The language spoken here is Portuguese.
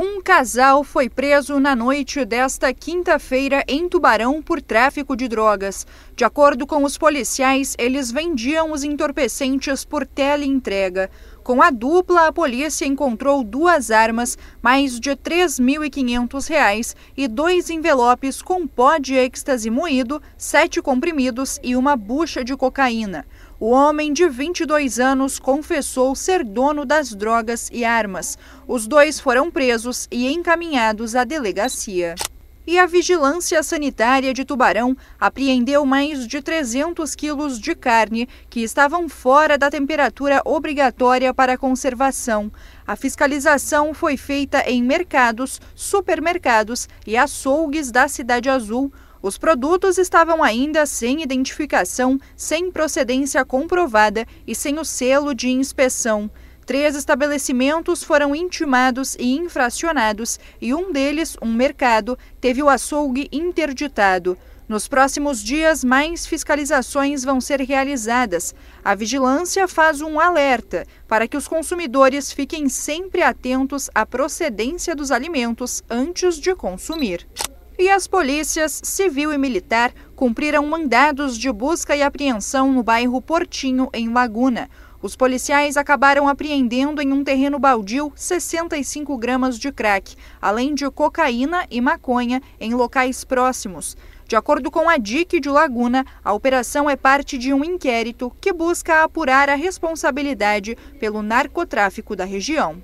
Um casal foi preso na noite desta quinta-feira em Tubarão por tráfico de drogas. De acordo com os policiais, eles vendiam os entorpecentes por teleentrega. Com a dupla, a polícia encontrou duas armas, mais de R$ 3.500 e dois envelopes com pó de êxtase moído, sete comprimidos e uma bucha de cocaína. O homem de 22 anos confessou ser dono das drogas e armas. Os dois foram presos e encaminhados à delegacia e a Vigilância Sanitária de Tubarão apreendeu mais de 300 quilos de carne que estavam fora da temperatura obrigatória para conservação. A fiscalização foi feita em mercados, supermercados e açougues da Cidade Azul. Os produtos estavam ainda sem identificação, sem procedência comprovada e sem o selo de inspeção. Três estabelecimentos foram intimados e infracionados e um deles, um mercado, teve o açougue interditado. Nos próximos dias, mais fiscalizações vão ser realizadas. A vigilância faz um alerta para que os consumidores fiquem sempre atentos à procedência dos alimentos antes de consumir. E as polícias civil e militar cumpriram mandados de busca e apreensão no bairro Portinho, em Laguna. Os policiais acabaram apreendendo em um terreno baldio 65 gramas de crack, além de cocaína e maconha em locais próximos. De acordo com a DIC de Laguna, a operação é parte de um inquérito que busca apurar a responsabilidade pelo narcotráfico da região.